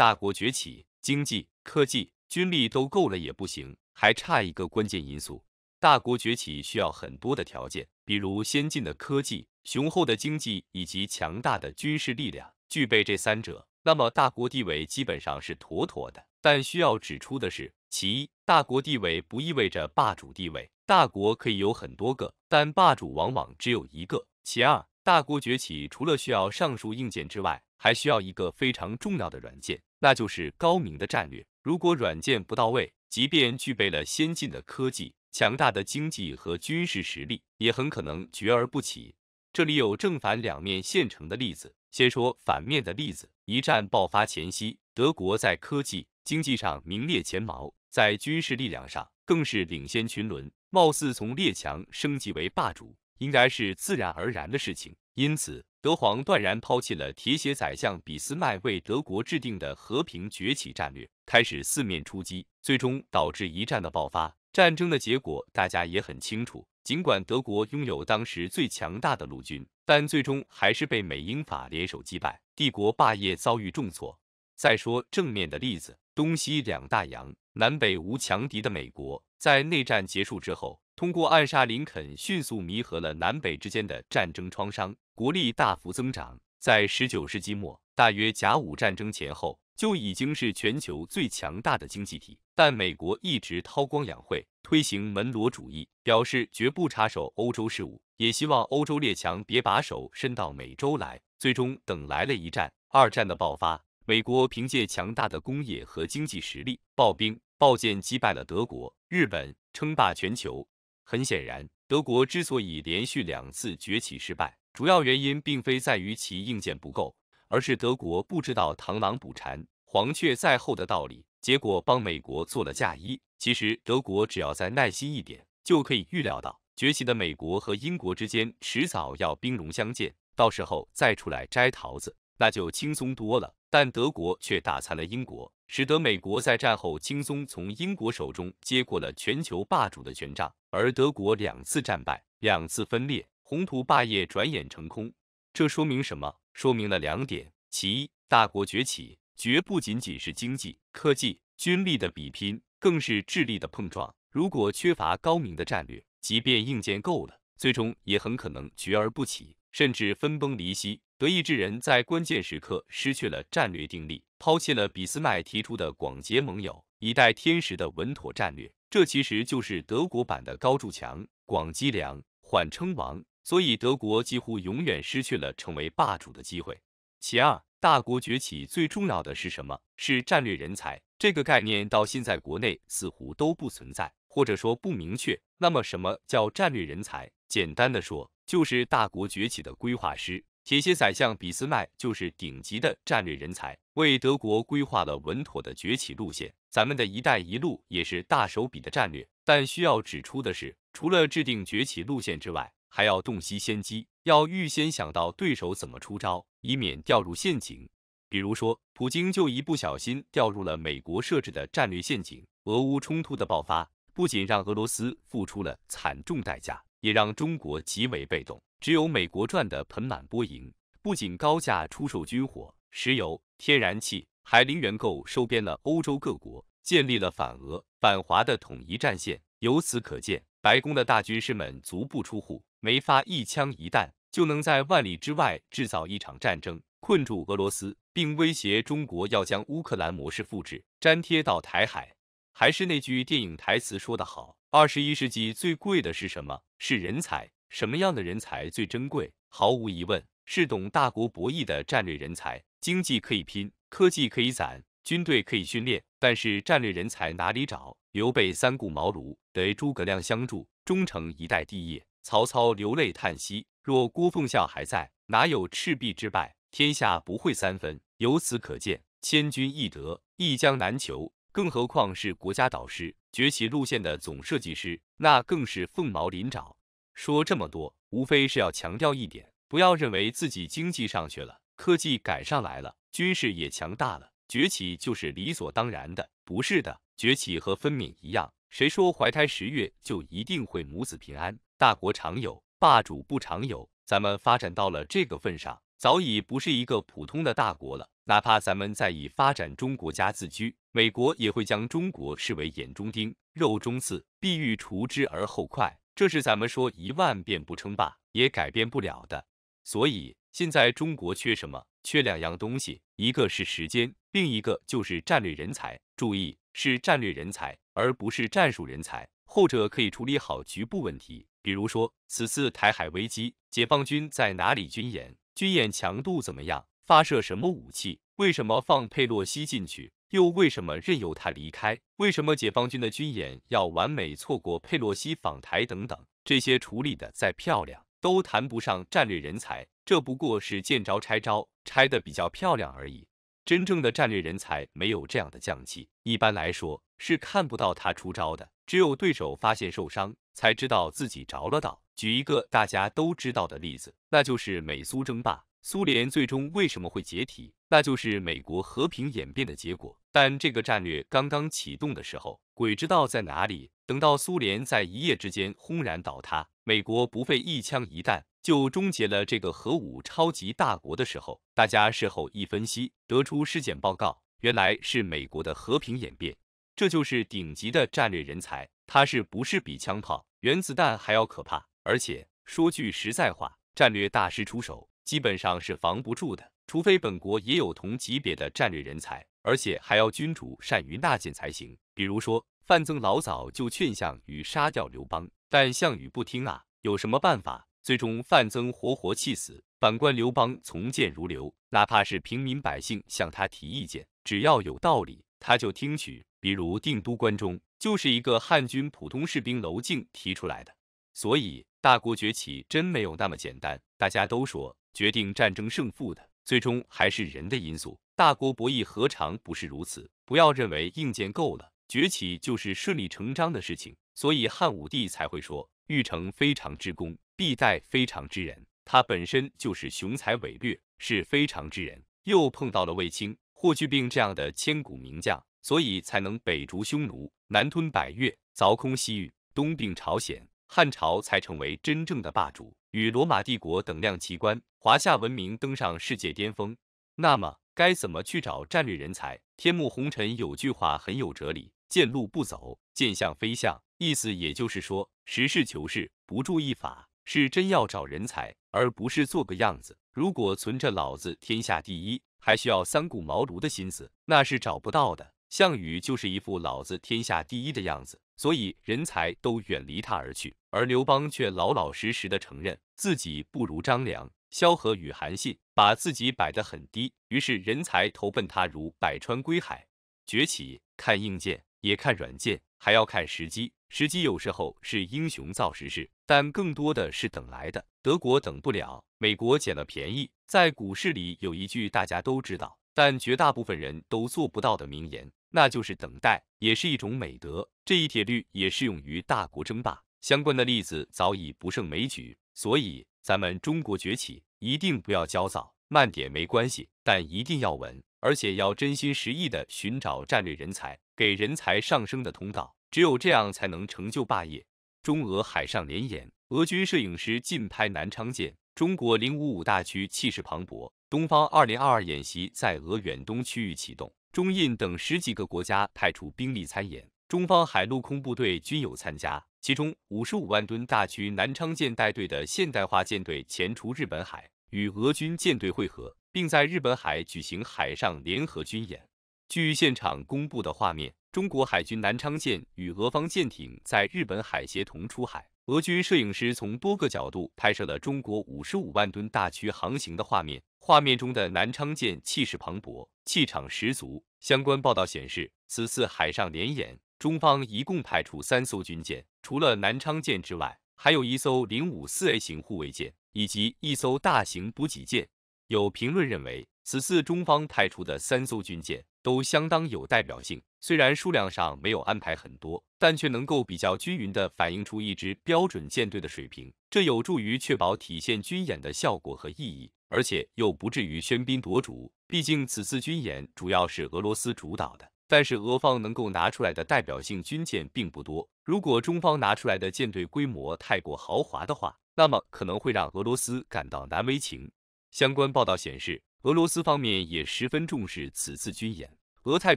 大国崛起，经济、科技、军力都够了也不行，还差一个关键因素。大国崛起需要很多的条件，比如先进的科技、雄厚的经济以及强大的军事力量。具备这三者，那么大国地位基本上是妥妥的。但需要指出的是，其一，大国地位不意味着霸主地位，大国可以有很多个，但霸主往往只有一个。其二。大国崛起除了需要上述硬件之外，还需要一个非常重要的软件，那就是高明的战略。如果软件不到位，即便具备了先进的科技、强大的经济和军事实力，也很可能绝而不起。这里有正反两面现成的例子。先说反面的例子，一战爆发前夕，德国在科技、经济上名列前茅，在军事力量上更是领先群伦，貌似从列强升级为霸主。应该是自然而然的事情，因此德皇断然抛弃了铁血宰相俾斯麦为德国制定的和平崛起战略，开始四面出击，最终导致一战的爆发。战争的结果大家也很清楚，尽管德国拥有当时最强大的陆军，但最终还是被美英法联手击败，帝国霸业遭遇重挫。再说正面的例子，东西两大洋。南北无强敌的美国，在内战结束之后，通过暗杀林肯，迅速弥合了南北之间的战争创伤，国力大幅增长。在19世纪末，大约甲午战争前后，就已经是全球最强大的经济体。但美国一直韬光养晦，推行门罗主义，表示绝不插手欧洲事务，也希望欧洲列强别把手伸到美洲来。最终等来了一战、二战的爆发。美国凭借强大的工业和经济实力，暴兵暴剑击败了德国、日本，称霸全球。很显然，德国之所以连续两次崛起失败，主要原因并非在于其硬件不够，而是德国不知道螳螂捕蝉，黄雀在后的道理，结果帮美国做了嫁衣。其实，德国只要再耐心一点，就可以预料到崛起的美国和英国之间迟早要兵戎相见，到时候再出来摘桃子。那就轻松多了，但德国却打残了英国，使得美国在战后轻松从英国手中接过了全球霸主的权杖，而德国两次战败，两次分裂，宏图霸业转眼成空。这说明什么？说明了两点：其一，大国崛起绝不仅仅是经济、科技、军力的比拼，更是智力的碰撞。如果缺乏高明的战略，即便硬件够了，最终也很可能绝而不起，甚至分崩离析。德意志人，在关键时刻失去了战略定力，抛弃了俾斯麦提出的广结盟友以待天时的稳妥战略，这其实就是德国版的高筑墙、广积粮、缓称王。所以，德国几乎永远失去了成为霸主的机会。其二，大国崛起最重要的是什么？是战略人才这个概念到现在国内似乎都不存在，或者说不明确。那么，什么叫战略人才？简单的说，就是大国崛起的规划师。铁血宰相俾斯麦就是顶级的战略人才，为德国规划了稳妥的崛起路线。咱们的一带一路也是大手笔的战略，但需要指出的是，除了制定崛起路线之外，还要洞悉先机，要预先想到对手怎么出招，以免掉入陷阱。比如说，普京就一不小心掉入了美国设置的战略陷阱。俄乌冲突的爆发，不仅让俄罗斯付出了惨重代价。也让中国极为被动，只有美国赚得盆满钵盈，不仅高价出售军火、石油、天然气，还零元购收编了欧洲各国，建立了反俄、反华的统一战线。由此可见，白宫的大军师们足不出户，没发一枪一弹，就能在万里之外制造一场战争，困住俄罗斯，并威胁中国要将乌克兰模式复制粘贴到台海。还是那句电影台词说得好。二十一世纪最贵的是什么？是人才。什么样的人才最珍贵？毫无疑问，是懂大国博弈的战略人才。经济可以拼，科技可以攒，军队可以训练，但是战略人才哪里找？刘备三顾茅庐，得诸葛亮相助，终成一代帝业。曹操流泪叹息，若郭奉孝还在，哪有赤壁之败？天下不会三分。由此可见，千军易得，一将难求。更何况是国家导师崛起路线的总设计师，那更是凤毛麟爪。说这么多，无非是要强调一点：不要认为自己经济上去了，科技赶上来了，军事也强大了，崛起就是理所当然的。不是的，崛起和分娩一样，谁说怀胎十月就一定会母子平安？大国常有，霸主不常有。咱们发展到了这个份上。早已不是一个普通的大国了，哪怕咱们再以发展中国家自居，美国也会将中国视为眼中钉、肉中刺，必欲除之而后快。这是咱们说一万遍不称霸也改变不了的。所以现在中国缺什么？缺两样东西，一个是时间，另一个就是战略人才。注意，是战略人才，而不是战术人才。后者可以处理好局部问题，比如说此次台海危机，解放军在哪里军演？军演强度怎么样？发射什么武器？为什么放佩洛西进去，又为什么任由他离开？为什么解放军的军演要完美错过佩洛西访台等等？这些处理的再漂亮，都谈不上战略人才，这不过是见招拆招，拆的比较漂亮而已。真正的战略人才没有这样的将棋，一般来说是看不到他出招的。只有对手发现受伤，才知道自己着了道。举一个大家都知道的例子，那就是美苏争霸。苏联最终为什么会解体？那就是美国和平演变的结果。但这个战略刚刚启动的时候，鬼知道在哪里。等到苏联在一夜之间轰然倒塌，美国不费一枪一弹就终结了这个核武超级大国的时候，大家事后一分析，得出尸检报告，原来是美国的和平演变。这就是顶级的战略人才，他是不是比枪炮、原子弹还要可怕？而且说句实在话，战略大师出手，基本上是防不住的，除非本国也有同级别的战略人才，而且还要君主善于纳谏才行。比如说范增老早就劝项羽杀掉刘邦，但项羽不听啊，有什么办法？最终范增活活气死。反观刘邦从谏如流，哪怕是平民百姓向他提意见，只要有道理，他就听取。比如定都关中，就是一个汉军普通士兵娄敬提出来的。所以大国崛起真没有那么简单。大家都说决定战争胜负的最终还是人的因素，大国博弈何尝不是如此？不要认为硬件够了，崛起就是顺理成章的事情。所以汉武帝才会说：“欲成非常之功，必待非常之人。”他本身就是雄才伟略，是非常之人，又碰到了卫青、霍去病这样的千古名将。所以才能北逐匈奴，南吞百越，凿空西域，东并朝鲜，汉朝才成为真正的霸主，与罗马帝国等量齐观，华夏文明登上世界巅峰。那么该怎么去找战略人才？天幕红尘有句话很有哲理：见路不走，见象非象。意思也就是说，实事求是，不注一法，是真要找人才，而不是做个样子。如果存着老子天下第一，还需要三顾茅庐的心思，那是找不到的。项羽就是一副老子天下第一的样子，所以人才都远离他而去。而刘邦却老老实实的承认自己不如张良、萧何与韩信，把自己摆得很低，于是人才投奔他如百川归海。崛起看硬件，也看软件，还要看时机。时机有时候是英雄造时势，但更多的是等来的。德国等不了，美国捡了便宜。在股市里有一句大家都知道，但绝大部分人都做不到的名言。那就是等待，也是一种美德。这一铁律也适用于大国争霸，相关的例子早已不胜枚举。所以，咱们中国崛起一定不要焦躁，慢点没关系，但一定要稳，而且要真心实意的寻找战略人才，给人才上升的通道。只有这样，才能成就霸业。中俄海上联演，俄军摄影师近拍南昌舰，中国零五五大区气势磅礴。东方二零二二演习在俄远东区域启动。中印等十几个国家派出兵力参演，中方海陆空部队均有参加。其中，55万吨大驱南昌舰带队的现代化舰队前出日本海，与俄军舰队会合，并在日本海举行海上联合军演。据现场公布的画面，中国海军南昌舰与俄方舰艇在日本海协同出海，俄军摄影师从多个角度拍摄了中国55万吨大驱航行的画面。画面中的南昌舰气势磅礴，气场十足。相关报道显示，此次海上联演，中方一共派出三艘军舰，除了南昌舰之外，还有一艘零五四 A 型护卫舰以及一艘大型补给舰。有评论认为，此次中方派出的三艘军舰都相当有代表性，虽然数量上没有安排很多，但却能够比较均匀地反映出一支标准舰队的水平，这有助于确保体现军演的效果和意义。而且又不至于喧宾夺主，毕竟此次军演主要是俄罗斯主导的。但是俄方能够拿出来的代表性军舰并不多。如果中方拿出来的舰队规模太过豪华的话，那么可能会让俄罗斯感到难为情。相关报道显示，俄罗斯方面也十分重视此次军演，俄太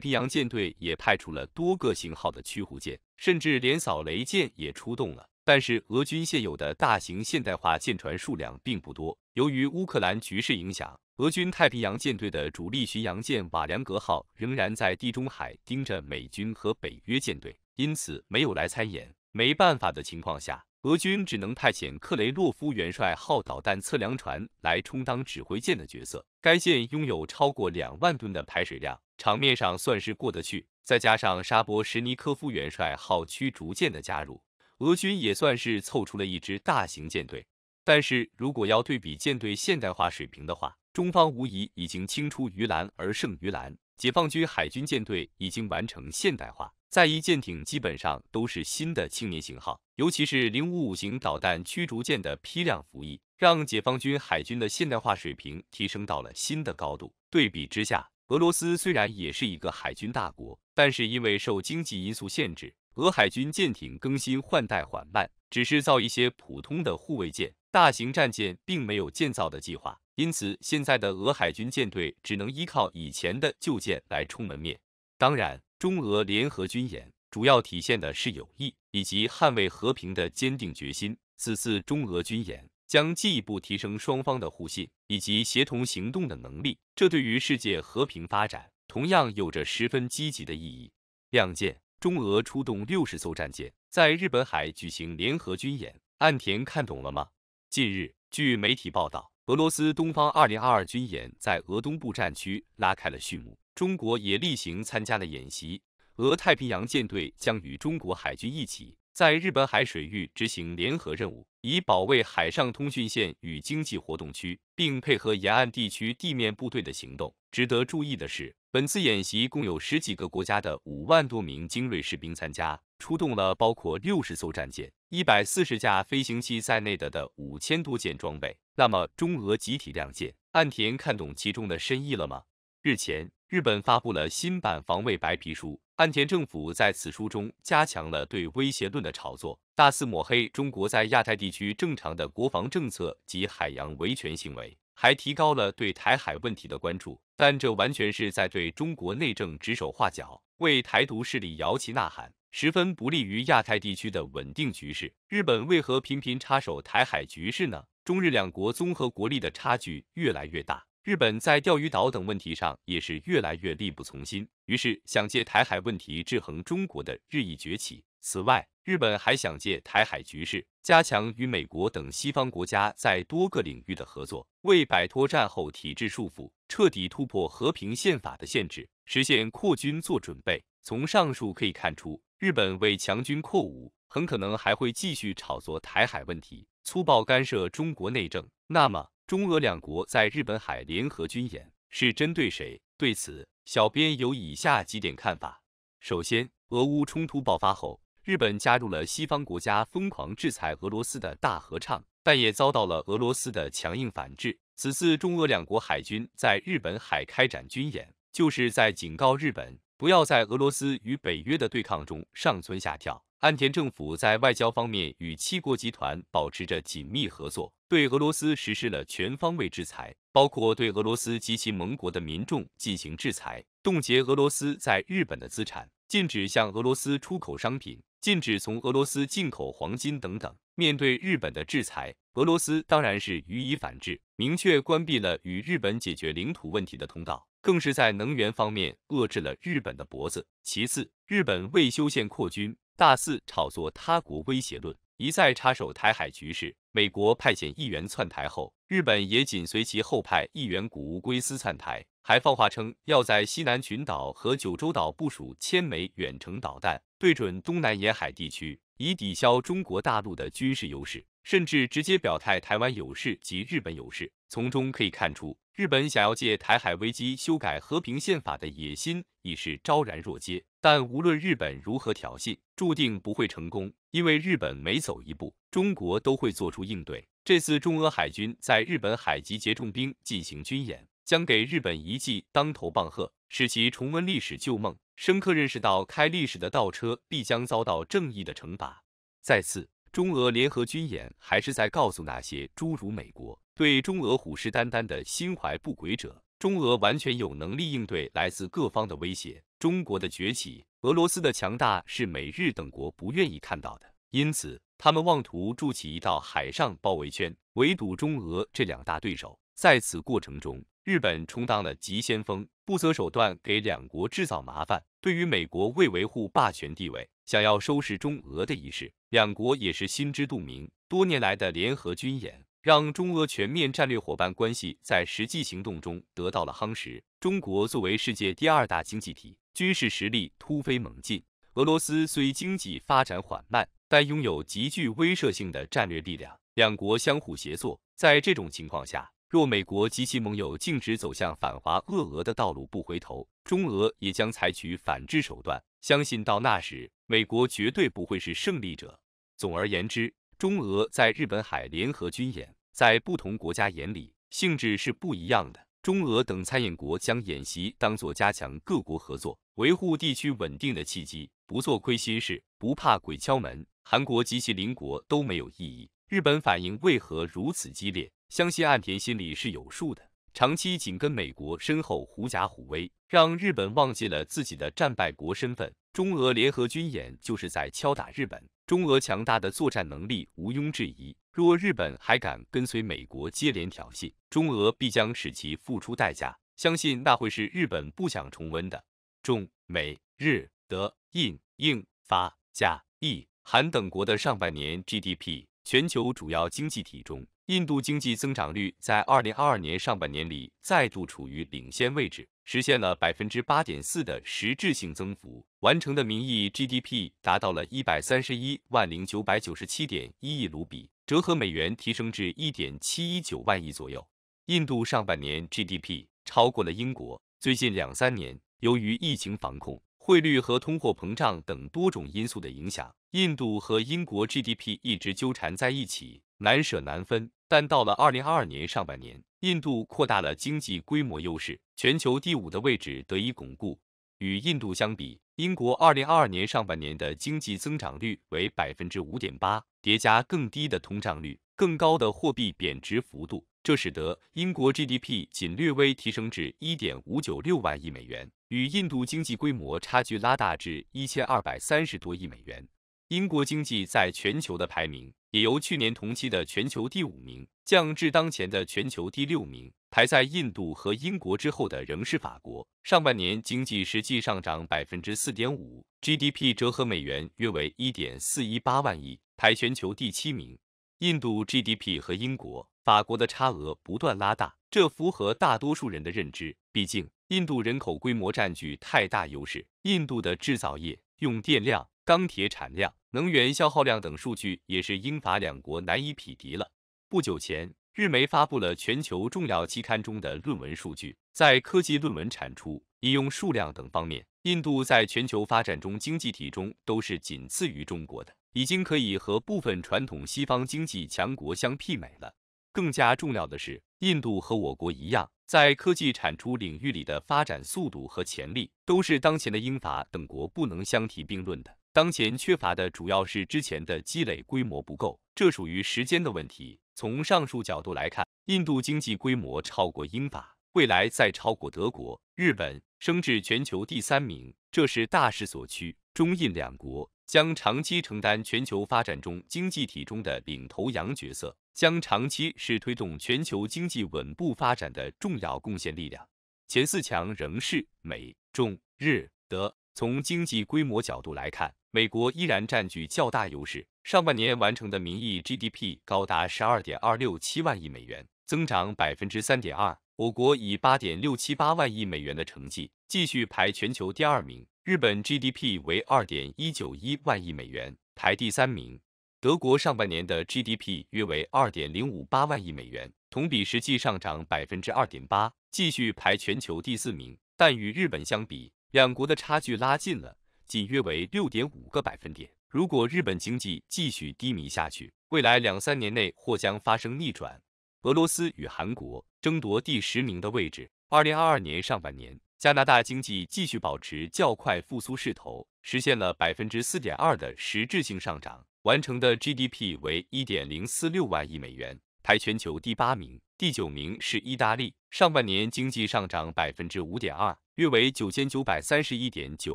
平洋舰队也派出了多个型号的驱护舰，甚至连扫雷舰也出动了。但是，俄军现有的大型现代化舰船数量并不多。由于乌克兰局势影响，俄军太平洋舰队的主力巡洋舰瓦良格号仍然在地中海盯着美军和北约舰队，因此没有来参演。没办法的情况下，俄军只能派遣克雷洛夫元帅号导弹测量船来充当指挥舰的角色。该舰拥有超过两万吨的排水量，场面上算是过得去。再加上沙波什尼科夫元帅号驱逐舰的加入。俄军也算是凑出了一支大型舰队，但是如果要对比舰队现代化水平的话，中方无疑已经青出于蓝而胜于蓝。解放军海军舰队已经完成现代化，在一舰艇基本上都是新的青年型号，尤其是零五五型导弹驱逐舰的批量服役，让解放军海军的现代化水平提升到了新的高度。对比之下，俄罗斯虽然也是一个海军大国，但是因为受经济因素限制。俄海军舰艇更新换代缓慢，只是造一些普通的护卫舰，大型战舰并没有建造的计划，因此现在的俄海军舰队只能依靠以前的旧舰来充门面。当然，中俄联合军演主要体现的是友谊以及捍卫和平的坚定决心。此次中俄军演将进一步提升双方的互信以及协同行动的能力，这对于世界和平发展同样有着十分积极的意义。亮剑。中俄出动六十艘战舰，在日本海举行联合军演。岸田看懂了吗？近日，据媒体报道，俄罗斯东方二零二二军演在俄东部战区拉开了序幕，中国也例行参加了演习。俄太平洋舰队将与中国海军一起，在日本海水域执行联合任务，以保卫海上通讯线与经济活动区，并配合沿岸地区地面部队的行动。值得注意的是。本次演习共有十几个国家的五万多名精锐士兵参加，出动了包括六十艘战舰、一百四十架飞行器在内的的五千多件装备。那么，中俄集体亮剑，岸田看懂其中的深意了吗？日前，日本发布了新版防卫白皮书，岸田政府在此书中加强了对威胁论的炒作，大肆抹黑中国在亚太地区正常的国防政策及海洋维权行为。还提高了对台海问题的关注，但这完全是在对中国内政指手画脚，为台独势力摇旗呐喊，十分不利于亚太地区的稳定局势。日本为何频频插手台海局势呢？中日两国综合国力的差距越来越大。日本在钓鱼岛等问题上也是越来越力不从心，于是想借台海问题制衡中国的日益崛起。此外，日本还想借台海局势加强与美国等西方国家在多个领域的合作，为摆脱战后体制束缚、彻底突破和平宪法的限制、实现扩军做准备。从上述可以看出，日本为强军扩武，很可能还会继续炒作台海问题。粗暴干涉中国内政，那么中俄两国在日本海联合军演是针对谁？对此，小编有以下几点看法：首先，俄乌冲突爆发后，日本加入了西方国家疯狂制裁俄罗斯的大合唱，但也遭到了俄罗斯的强硬反制。此次中俄两国海军在日本海开展军演，就是在警告日本不要在俄罗斯与北约的对抗中上蹿下跳。安田政府在外交方面与七国集团保持着紧密合作，对俄罗斯实施了全方位制裁，包括对俄罗斯及其盟国的民众进行制裁，冻结俄罗斯在日本的资产，禁止向俄罗斯出口商品，禁止从俄罗斯进口黄金等等。面对日本的制裁，俄罗斯当然是予以反制，明确关闭了与日本解决领土问题的通道，更是在能源方面遏制了日本的脖子。其次，日本未修宪扩军，大肆炒作他国威胁论。一再插手台海局势，美国派遣议员窜台后，日本也紧随其后派议员谷乌龟斯窜台，还放话称要在西南群岛和九州岛部署千枚远程导弹，对准东南沿海地区，以抵消中国大陆的军事优势，甚至直接表态台湾有事及日本有事。从中可以看出，日本想要借台海危机修改和平宪法的野心已是昭然若揭。但无论日本如何挑衅，注定不会成功，因为日本每走一步，中国都会做出应对。这次中俄海军在日本海集结重兵进行军演，将给日本一记当头棒喝，使其重温历史旧梦，深刻认识到开历史的倒车必将遭到正义的惩罚。再次，中俄联合军演还是在告诉那些诸如美国对中俄虎视眈眈的心怀不轨者。中俄完全有能力应对来自各方的威胁。中国的崛起，俄罗斯的强大是美日等国不愿意看到的，因此他们妄图筑起一道海上包围圈，围堵中俄这两大对手。在此过程中，日本充当了急先锋，不择手段给两国制造麻烦。对于美国为维护霸权地位，想要收拾中俄的仪式，两国也是心知肚明。多年来的联合军演。让中俄全面战略伙伴关系在实际行动中得到了夯实。中国作为世界第二大经济体，军事实力突飞猛进；俄罗斯虽经济发展缓慢，但拥有极具威慑性的战略力量。两国相互协作，在这种情况下，若美国及其盟友径直走向反华恶俄的道路不回头，中俄也将采取反制手段。相信到那时，美国绝对不会是胜利者。总而言之。中俄在日本海联合军演，在不同国家眼里性质是不一样的。中俄等参演国将演习当作加强各国合作、维护地区稳定的契机，不做亏心事，不怕鬼敲门。韩国及其邻国都没有异议。日本反应为何如此激烈？相信岸田心里是有数的。长期紧跟美国身后，狐假虎威，让日本忘记了自己的战败国身份。中俄联合军演就是在敲打日本。中俄强大的作战能力毋庸置疑，若日本还敢跟随美国接连挑衅，中俄必将使其付出代价。相信那会是日本不想重温的。中、美、日、德、印、英、法、加、意、韩等国的上半年 GDP，全球主要经济体中，印度经济增长率在二零二二年上半年里再度处于领先位置。实现了百分之八点四的实质性增幅，完成的名义 GDP 达到了一百三十一万零九百九十七点一亿卢比，折合美元提升至一点七一九万亿左右。印度上半年 GDP 超过了英国。最近两三年，由于疫情防控、汇率和通货膨胀等多种因素的影响，印度和英国 GDP 一直纠缠在一起，难舍难分。但到了二零二二年上半年。印度扩大了经济规模优势，全球第五的位置得以巩固。与印度相比，英国2022年上半年的经济增长率为百分之五点八，叠加更低的通胀率、更高的货币贬值幅度，这使得英国 GDP 仅略微提升至一点五九六万亿美元，与印度经济规模差距拉大至一千二百三十多亿美元。英国经济在全球的排名也由去年同期的全球第五名降至当前的全球第六名，排在印度和英国之后的仍是法国。上半年经济实际上涨百分之四点五，GDP 折合美元约为一点四一八万亿，排全球第七名。印度 GDP 和英国、法国的差额不断拉大，这符合大多数人的认知。毕竟，印度人口规模占据太大优势，印度的制造业用电量。钢铁产量、能源消耗量等数据也是英法两国难以匹敌了。不久前，日媒发布了全球重要期刊中的论文数据，在科技论文产出、引用数量等方面，印度在全球发展中经济体中都是仅次于中国的，已经可以和部分传统西方经济强国相媲美了。更加重要的是，印度和我国一样，在科技产出领域里的发展速度和潜力，都是当前的英法等国不能相提并论的。当前缺乏的主要是之前的积累规模不够，这属于时间的问题。从上述角度来看，印度经济规模超过英法，未来再超过德国、日本，升至全球第三名，这是大势所趋。中印两国将长期承担全球发展中经济体中的领头羊角色，将长期是推动全球经济稳步发展的重要贡献力量。前四强仍是美、中、日、德。从经济规模角度来看。美国依然占据较大优势，上半年完成的名义 GDP 高达十二点二六七万亿美元，增长百分之三点二。我国以八点六七八万亿美元的成绩，继续排全球第二名。日本 GDP 为二点一九一万亿美元，排第三名。德国上半年的 GDP 约为二点零五八万亿美元，同比实际上涨百分之二点八，继续排全球第四名。但与日本相比，两国的差距拉近了。仅约为六点五个百分点。如果日本经济继续低迷下去，未来两三年内或将发生逆转。俄罗斯与韩国争夺第十名的位置。二零二二年上半年，加拿大经济继续保持较快复苏势头，实现了百分之四点二的实质性上涨，完成的 GDP 为一点零四六万亿美元，排全球第八名。第九名是意大利，上半年经济上涨百分之五点二。约为九千九百三十一点九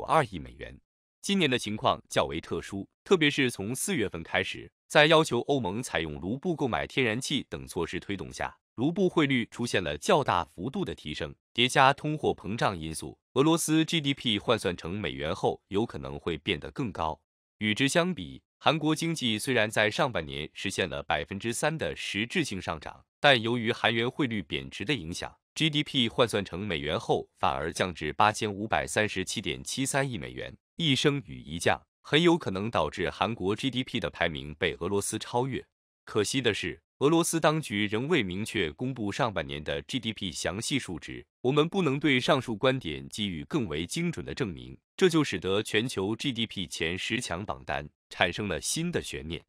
二亿美元。今年的情况较为特殊，特别是从四月份开始，在要求欧盟采用卢布购买天然气等措施推动下，卢布汇率出现了较大幅度的提升。叠加通货膨胀因素，俄罗斯 GDP 换算成美元后有可能会变得更高。与之相比，韩国经济虽然在上半年实现了百分之三的实质性上涨，但由于韩元汇率贬值的影响。GDP 换算成美元后，反而降至八千五百三十七点七三亿美元，一升与一降，很有可能导致韩国 GDP 的排名被俄罗斯超越。可惜的是，俄罗斯当局仍未明确公布上半年的 GDP 详细数值，我们不能对上述观点给予更为精准的证明，这就使得全球 GDP 前十强榜单产生了新的悬念。